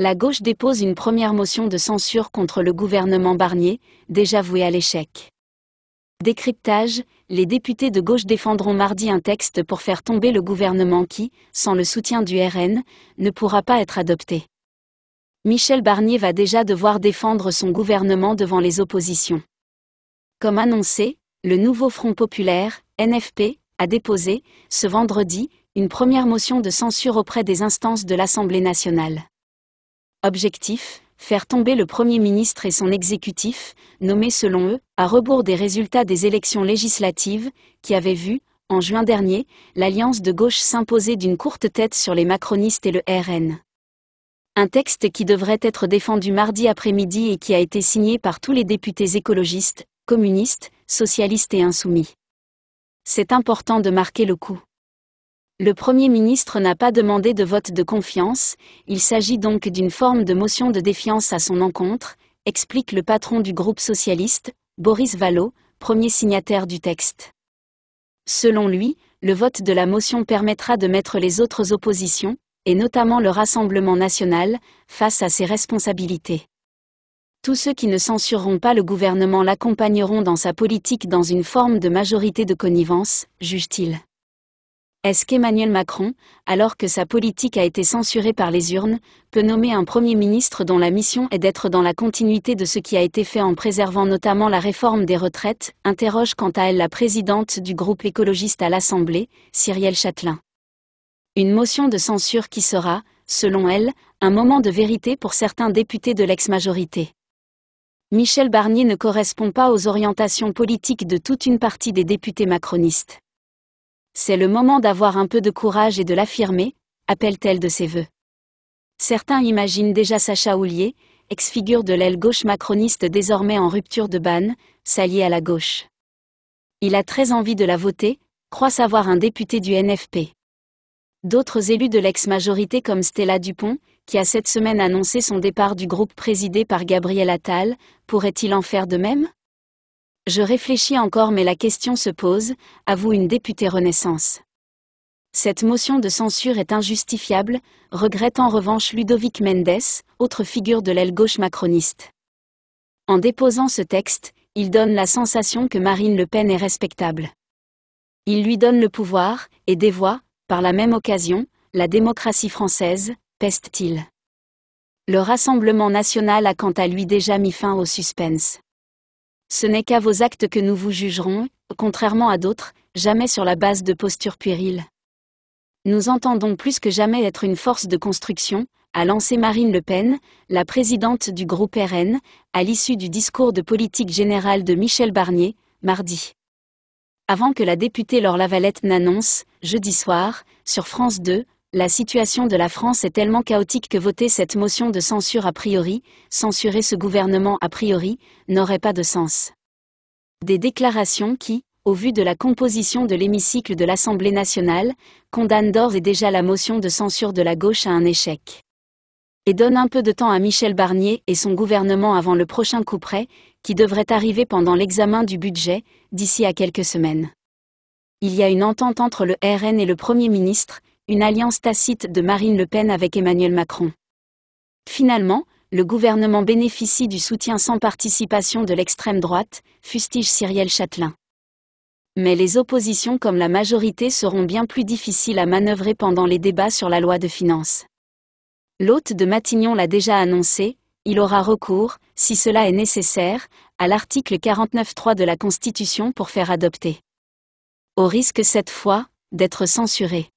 La gauche dépose une première motion de censure contre le gouvernement Barnier, déjà voué à l'échec. Décryptage, les députés de gauche défendront mardi un texte pour faire tomber le gouvernement qui, sans le soutien du RN, ne pourra pas être adopté. Michel Barnier va déjà devoir défendre son gouvernement devant les oppositions. Comme annoncé, le nouveau Front populaire, NFP, a déposé, ce vendredi, une première motion de censure auprès des instances de l'Assemblée nationale. Objectif faire tomber le Premier ministre et son exécutif, nommé selon eux, à rebours des résultats des élections législatives, qui avaient vu, en juin dernier, l'alliance de gauche s'imposer d'une courte tête sur les macronistes et le RN. Un texte qui devrait être défendu mardi après-midi et qui a été signé par tous les députés écologistes, communistes, socialistes et insoumis. C'est important de marquer le coup. Le Premier ministre n'a pas demandé de vote de confiance, il s'agit donc d'une forme de motion de défiance à son encontre, explique le patron du groupe socialiste, Boris Vallot, premier signataire du texte. Selon lui, le vote de la motion permettra de mettre les autres oppositions, et notamment le Rassemblement national, face à ses responsabilités. Tous ceux qui ne censureront pas le gouvernement l'accompagneront dans sa politique dans une forme de majorité de connivence, juge-t-il. Est-ce qu'Emmanuel Macron, alors que sa politique a été censurée par les urnes, peut nommer un Premier ministre dont la mission est d'être dans la continuité de ce qui a été fait en préservant notamment la réforme des retraites interroge quant à elle la présidente du groupe écologiste à l'Assemblée, Cyrielle Châtelain. Une motion de censure qui sera, selon elle, un moment de vérité pour certains députés de l'ex-majorité. Michel Barnier ne correspond pas aux orientations politiques de toute une partie des députés macronistes. C'est le moment d'avoir un peu de courage et de l'affirmer, appelle-t-elle de ses vœux. Certains imaginent déjà Sacha Houlier, ex-figure de l'aile gauche macroniste désormais en rupture de banne, s'allier à la gauche. Il a très envie de la voter, croit savoir un député du NFP. D'autres élus de l'ex-majorité comme Stella Dupont, qui a cette semaine annoncé son départ du groupe présidé par Gabriel Attal, pourraient-ils en faire de même je réfléchis encore mais la question se pose, avoue une députée Renaissance. Cette motion de censure est injustifiable, regrette en revanche Ludovic Mendès, autre figure de l'aile gauche macroniste. En déposant ce texte, il donne la sensation que Marine Le Pen est respectable. Il lui donne le pouvoir, et dévoie, par la même occasion, la démocratie française, peste-t-il. Le Rassemblement national a quant à lui déjà mis fin au suspense. Ce n'est qu'à vos actes que nous vous jugerons, contrairement à d'autres, jamais sur la base de postures puériles. Nous entendons plus que jamais être une force de construction, a lancé Marine Le Pen, la présidente du groupe RN, à l'issue du discours de politique générale de Michel Barnier, mardi. Avant que la députée Laure Lavalette n'annonce, jeudi soir, sur France 2, la situation de la France est tellement chaotique que voter cette motion de censure a priori, censurer ce gouvernement a priori, n'aurait pas de sens. Des déclarations qui, au vu de la composition de l'hémicycle de l'Assemblée nationale, condamnent d'ores et déjà la motion de censure de la gauche à un échec. Et donnent un peu de temps à Michel Barnier et son gouvernement avant le prochain coup près, qui devrait arriver pendant l'examen du budget, d'ici à quelques semaines. Il y a une entente entre le RN et le Premier ministre, une alliance tacite de Marine Le Pen avec Emmanuel Macron. Finalement, le gouvernement bénéficie du soutien sans participation de l'extrême droite, fustige Cyril Châtelain. Mais les oppositions comme la majorité seront bien plus difficiles à manœuvrer pendant les débats sur la loi de finances. L'hôte de Matignon l'a déjà annoncé, il aura recours, si cela est nécessaire, à l'article 49.3 de la Constitution pour faire adopter. Au risque cette fois, d'être censuré.